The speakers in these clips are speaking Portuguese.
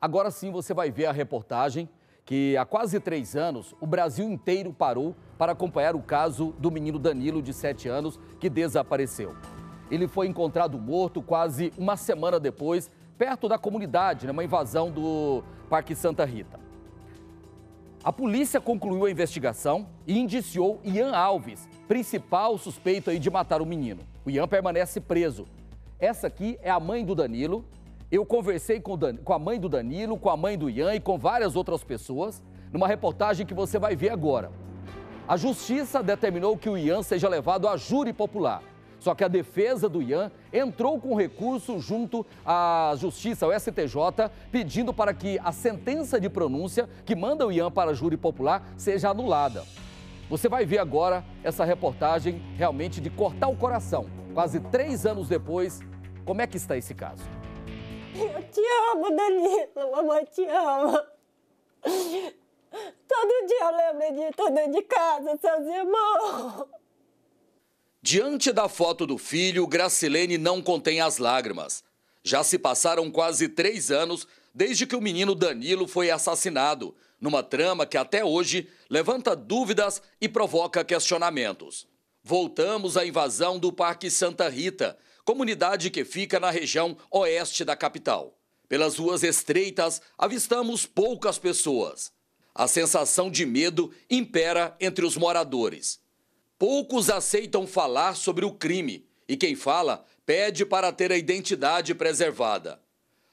Agora sim você vai ver a reportagem que há quase três anos o Brasil inteiro parou para acompanhar o caso do menino Danilo, de 7 anos, que desapareceu. Ele foi encontrado morto quase uma semana depois, perto da comunidade, numa invasão do Parque Santa Rita. A polícia concluiu a investigação e indiciou Ian Alves, principal suspeito de matar o menino. O Ian permanece preso. Essa aqui é a mãe do Danilo, eu conversei com, Dan, com a mãe do Danilo, com a mãe do Ian e com várias outras pessoas, numa reportagem que você vai ver agora. A justiça determinou que o Ian seja levado a júri popular. Só que a defesa do Ian entrou com recurso junto à Justiça, ao STJ, pedindo para que a sentença de pronúncia que manda o Ian para júri popular seja anulada. Você vai ver agora essa reportagem realmente de cortar o coração. Quase três anos depois, como é que está esse caso? Eu te amo, Danilo. Mamãe te ama. Todo dia eu lembro de estar dentro de casa, seus irmãos. Diante da foto do filho, Gracilene não contém as lágrimas. Já se passaram quase três anos desde que o menino Danilo foi assassinado, numa trama que até hoje levanta dúvidas e provoca questionamentos. Voltamos à invasão do Parque Santa Rita, comunidade que fica na região oeste da capital. Pelas ruas estreitas, avistamos poucas pessoas. A sensação de medo impera entre os moradores. Poucos aceitam falar sobre o crime e quem fala pede para ter a identidade preservada.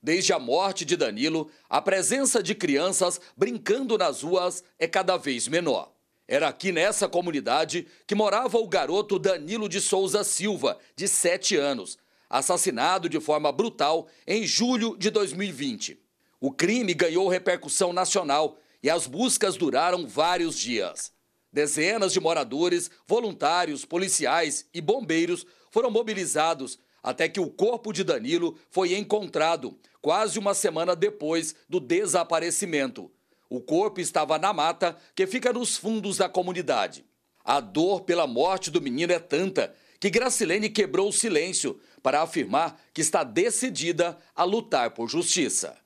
Desde a morte de Danilo, a presença de crianças brincando nas ruas é cada vez menor. Era aqui nessa comunidade que morava o garoto Danilo de Souza Silva, de 7 anos, assassinado de forma brutal em julho de 2020. O crime ganhou repercussão nacional e as buscas duraram vários dias. Dezenas de moradores, voluntários, policiais e bombeiros foram mobilizados até que o corpo de Danilo foi encontrado, quase uma semana depois do desaparecimento. O corpo estava na mata, que fica nos fundos da comunidade. A dor pela morte do menino é tanta que Gracilene quebrou o silêncio para afirmar que está decidida a lutar por justiça.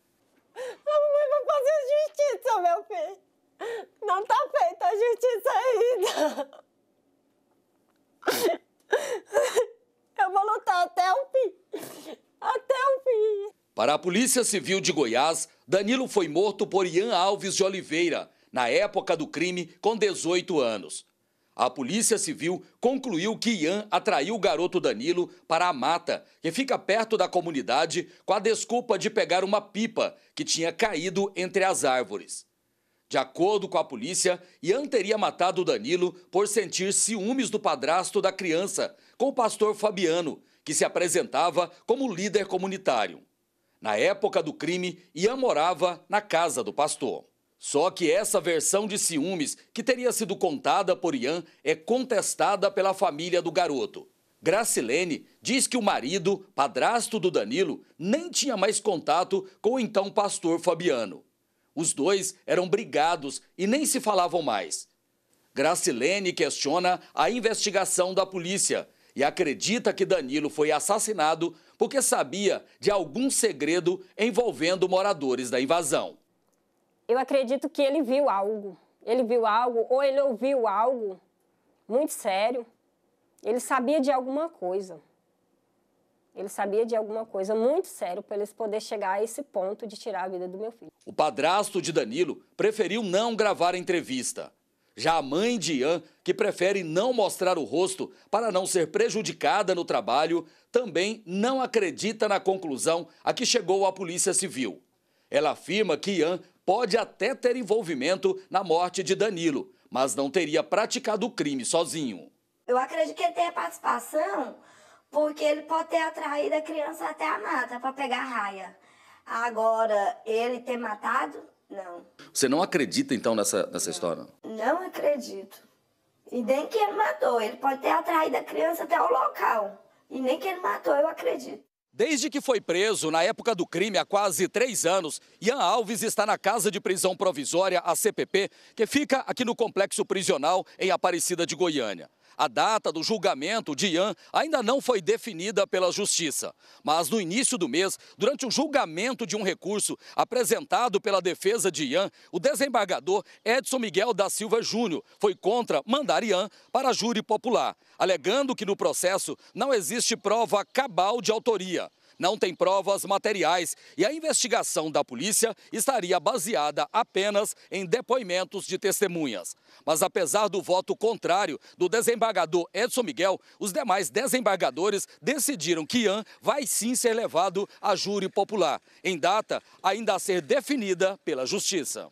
A mamãe vai fazer justiça, meu filho. Não está feita a justiça ainda. Eu vou lutar até o fim. Até o fim. Para a Polícia Civil de Goiás, Danilo foi morto por Ian Alves de Oliveira, na época do crime, com 18 anos. A Polícia Civil concluiu que Ian atraiu o garoto Danilo para a mata, que fica perto da comunidade, com a desculpa de pegar uma pipa que tinha caído entre as árvores. De acordo com a polícia, Ian teria matado Danilo por sentir ciúmes do padrasto da criança, com o pastor Fabiano, que se apresentava como líder comunitário. Na época do crime, Ian morava na casa do pastor. Só que essa versão de ciúmes, que teria sido contada por Ian, é contestada pela família do garoto. Gracilene diz que o marido, padrasto do Danilo, nem tinha mais contato com o então pastor Fabiano. Os dois eram brigados e nem se falavam mais. Gracilene questiona a investigação da polícia e acredita que Danilo foi assassinado porque sabia de algum segredo envolvendo moradores da invasão. Eu acredito que ele viu algo. Ele viu algo ou ele ouviu algo muito sério. Ele sabia de alguma coisa. Ele sabia de alguma coisa muito sério para eles poder chegar a esse ponto de tirar a vida do meu filho. O padrasto de Danilo preferiu não gravar a entrevista. Já a mãe de Ian, que prefere não mostrar o rosto para não ser prejudicada no trabalho, também não acredita na conclusão a que chegou a Polícia Civil. Ela afirma que Ian pode até ter envolvimento na morte de Danilo, mas não teria praticado o crime sozinho. Eu acredito que ele tenha participação porque ele pode ter atraído a criança até a mata para pegar a raia. Agora, ele ter matado, não. Você não acredita, então, nessa, nessa não. história? Não acredito. E nem que ele matou. Ele pode ter atraído a criança até o local. E nem que ele matou, eu acredito. Desde que foi preso na época do crime, há quase três anos, Ian Alves está na Casa de Prisão Provisória, a CPP, que fica aqui no Complexo Prisional, em Aparecida de Goiânia. A data do julgamento de Ian ainda não foi definida pela Justiça, mas no início do mês, durante o julgamento de um recurso apresentado pela defesa de Ian, o desembargador Edson Miguel da Silva Júnior foi contra mandar Ian para a júri popular, alegando que no processo não existe prova cabal de autoria não tem provas materiais e a investigação da polícia estaria baseada apenas em depoimentos de testemunhas. Mas apesar do voto contrário do desembargador Edson Miguel, os demais desembargadores decidiram que Ian vai sim ser levado a júri popular, em data ainda a ser definida pela Justiça.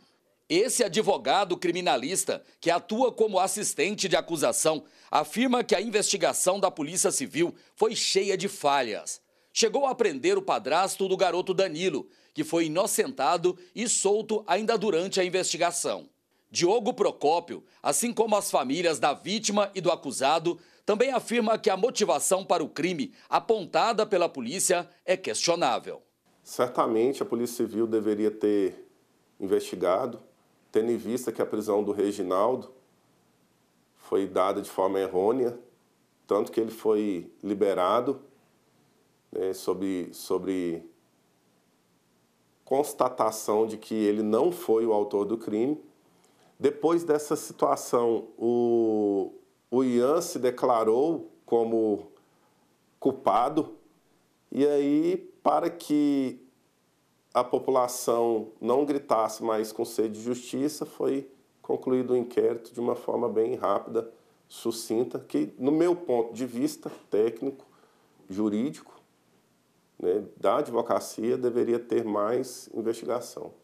Esse advogado criminalista, que atua como assistente de acusação, afirma que a investigação da Polícia Civil foi cheia de falhas. Chegou a prender o padrasto do garoto Danilo, que foi inocentado e solto ainda durante a investigação. Diogo Procópio, assim como as famílias da vítima e do acusado, também afirma que a motivação para o crime apontada pela polícia é questionável. Certamente a Polícia Civil deveria ter investigado, tendo em vista que a prisão do Reginaldo foi dada de forma errônea, tanto que ele foi liberado né, sobre, sobre constatação de que ele não foi o autor do crime. Depois dessa situação, o, o Ian se declarou como culpado, e aí, para que a população não gritasse mais com sede de justiça, foi concluído o um inquérito de uma forma bem rápida, sucinta, que, no meu ponto de vista técnico, jurídico, né, da advocacia deveria ter mais investigação.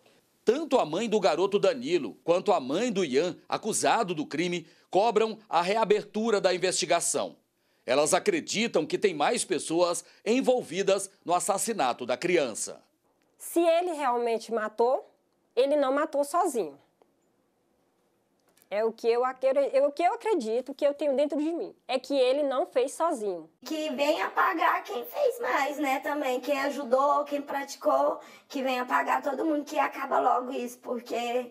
Tanto a mãe do garoto Danilo quanto a mãe do Ian, acusado do crime, cobram a reabertura da investigação. Elas acreditam que tem mais pessoas envolvidas no assassinato da criança. Se ele realmente matou, ele não matou sozinho. É o que eu, é o que eu acredito, que eu tenho dentro de mim. É que ele não fez sozinho. Que vem apagar quem fez mais, né? Também. Quem ajudou, quem praticou, que vem apagar todo mundo, que acaba logo isso, porque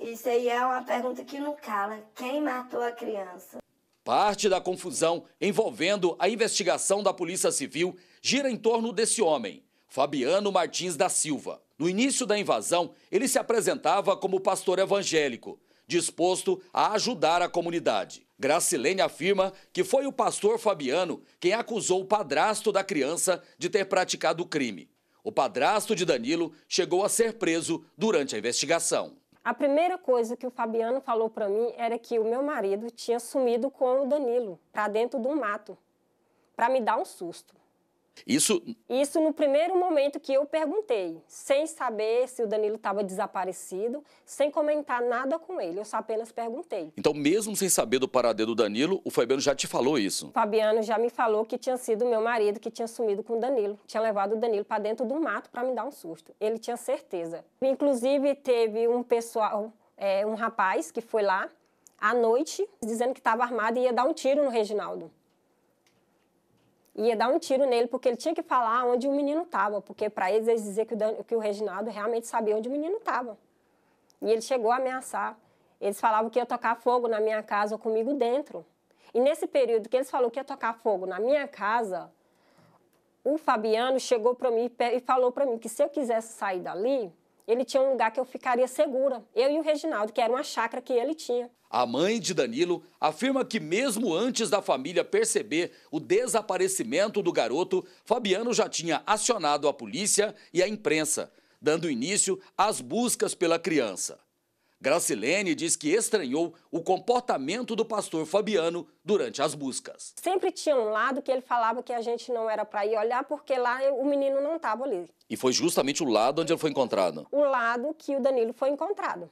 isso aí é uma pergunta que não cala. Quem matou a criança? Parte da confusão envolvendo a investigação da Polícia Civil gira em torno desse homem, Fabiano Martins da Silva. No início da invasão, ele se apresentava como pastor evangélico disposto a ajudar a comunidade. Gracilene afirma que foi o pastor Fabiano quem acusou o padrasto da criança de ter praticado o crime. O padrasto de Danilo chegou a ser preso durante a investigação. A primeira coisa que o Fabiano falou para mim era que o meu marido tinha sumido com o Danilo para dentro do mato, para me dar um susto. Isso. Isso no primeiro momento que eu perguntei, sem saber se o Danilo estava desaparecido, sem comentar nada com ele, eu só apenas perguntei. Então, mesmo sem saber do paradeiro do Danilo, o Fabiano já te falou isso? O Fabiano já me falou que tinha sido meu marido que tinha sumido com o Danilo, tinha levado o Danilo para dentro do mato para me dar um susto. Ele tinha certeza. Inclusive, teve um pessoal, é, um rapaz que foi lá à noite dizendo que estava armado e ia dar um tiro no Reginaldo ia dar um tiro nele, porque ele tinha que falar onde o menino estava, porque para eles, eles diziam que o, Dan, que o Reginaldo realmente sabia onde o menino estava. E ele chegou a ameaçar. Eles falavam que ia tocar fogo na minha casa ou comigo dentro. E nesse período que eles falaram que ia tocar fogo na minha casa, o Fabiano chegou para mim e falou para mim que se eu quisesse sair dali, ele tinha um lugar que eu ficaria segura, eu e o Reginaldo, que era uma chácara que ele tinha. A mãe de Danilo afirma que, mesmo antes da família perceber o desaparecimento do garoto, Fabiano já tinha acionado a polícia e a imprensa, dando início às buscas pela criança. Gracilene diz que estranhou o comportamento do pastor Fabiano durante as buscas. Sempre tinha um lado que ele falava que a gente não era para ir olhar porque lá o menino não estava ali. E foi justamente o lado onde ele foi encontrado? O lado que o Danilo foi encontrado.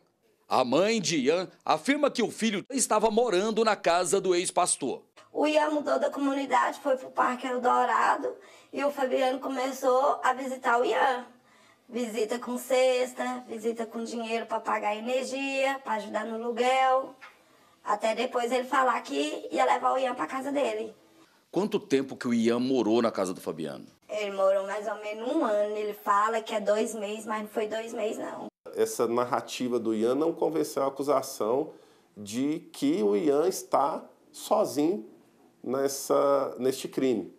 A mãe de Ian afirma que o filho estava morando na casa do ex-pastor. O Ian mudou da comunidade, foi para o Parque Eldorado e o Fabiano começou a visitar o Ian. Visita com cesta, visita com dinheiro para pagar energia, para ajudar no aluguel. Até depois ele falar que ia levar o Ian para casa dele. Quanto tempo que o Ian morou na casa do Fabiano? Ele morou mais ou menos um ano. Ele fala que é dois meses, mas não foi dois meses, não. Essa narrativa do Ian não convenceu a acusação de que o Ian está sozinho nessa, neste crime.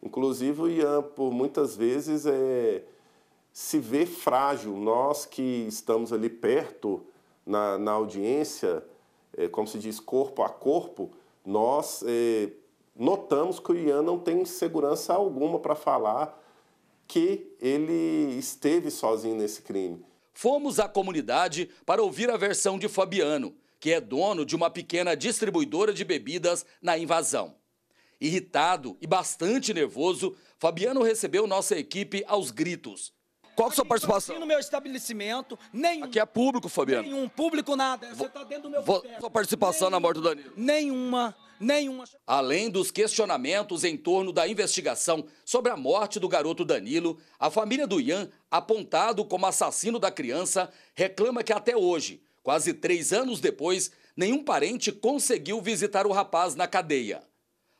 Inclusive, o Ian, por muitas vezes, é se vê frágil. Nós que estamos ali perto na, na audiência, é, como se diz, corpo a corpo, nós é, notamos que o Ian não tem segurança alguma para falar que ele esteve sozinho nesse crime. Fomos à comunidade para ouvir a versão de Fabiano, que é dono de uma pequena distribuidora de bebidas na invasão. Irritado e bastante nervoso, Fabiano recebeu nossa equipe aos gritos qual a sua participação? no meu estabelecimento, nenhum. Aqui é público, Fabiano. Nenhum, público nada. Você está dentro do meu Vou, Sua participação na morte do Danilo? Nenhuma, nenhuma. Além dos questionamentos em torno da investigação sobre a morte do garoto Danilo, a família do Ian, apontado como assassino da criança, reclama que até hoje, quase três anos depois, nenhum parente conseguiu visitar o rapaz na cadeia.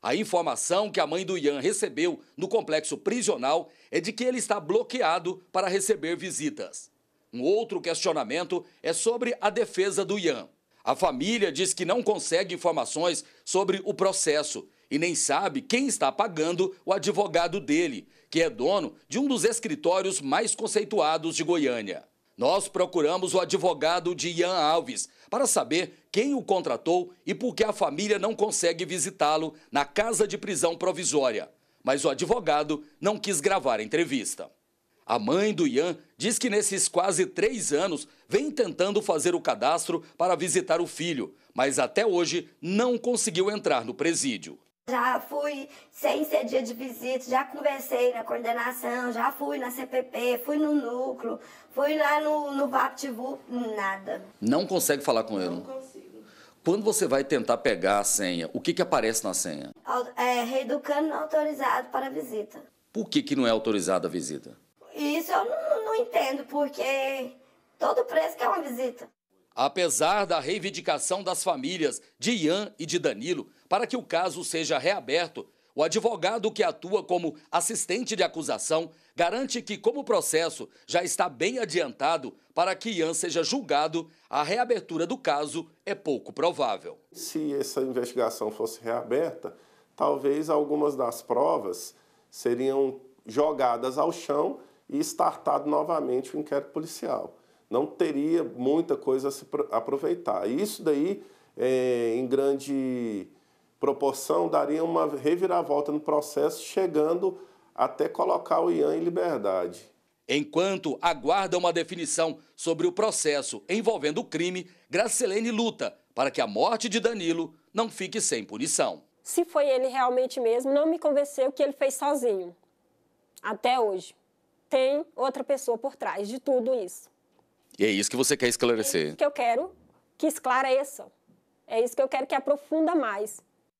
A informação que a mãe do Ian recebeu no complexo prisional é de que ele está bloqueado para receber visitas. Um outro questionamento é sobre a defesa do Ian. A família diz que não consegue informações sobre o processo e nem sabe quem está pagando o advogado dele, que é dono de um dos escritórios mais conceituados de Goiânia. Nós procuramos o advogado de Ian Alves para saber quem o contratou e por que a família não consegue visitá-lo na casa de prisão provisória. Mas o advogado não quis gravar a entrevista. A mãe do Ian diz que nesses quase três anos vem tentando fazer o cadastro para visitar o filho, mas até hoje não conseguiu entrar no presídio. Já fui sem ser dia de visita, já conversei na coordenação, já fui na CPP, fui no núcleo, fui lá no, no VaptVu, nada. Não consegue falar com ele? Não consigo. Quando você vai tentar pegar a senha, o que, que aparece na senha? É, reeducando não autorizado para visita. Por que, que não é autorizada a visita? Isso eu não, não entendo, porque todo preço quer é uma visita. Apesar da reivindicação das famílias de Ian e de Danilo para que o caso seja reaberto, o advogado que atua como assistente de acusação garante que, como o processo já está bem adiantado para que Ian seja julgado, a reabertura do caso é pouco provável. Se essa investigação fosse reaberta, talvez algumas das provas seriam jogadas ao chão e startado novamente o inquérito policial não teria muita coisa a se aproveitar. E isso daí, é, em grande proporção, daria uma reviravolta no processo, chegando até colocar o Ian em liberdade. Enquanto aguarda uma definição sobre o processo envolvendo o crime, Gracilene luta para que a morte de Danilo não fique sem punição. Se foi ele realmente mesmo, não me convenceu que ele fez sozinho. Até hoje. Tem outra pessoa por trás de tudo isso. E é isso que você quer é esclarecer. É isso que eu quero que esclareça. É isso que eu quero que aprofunda mais.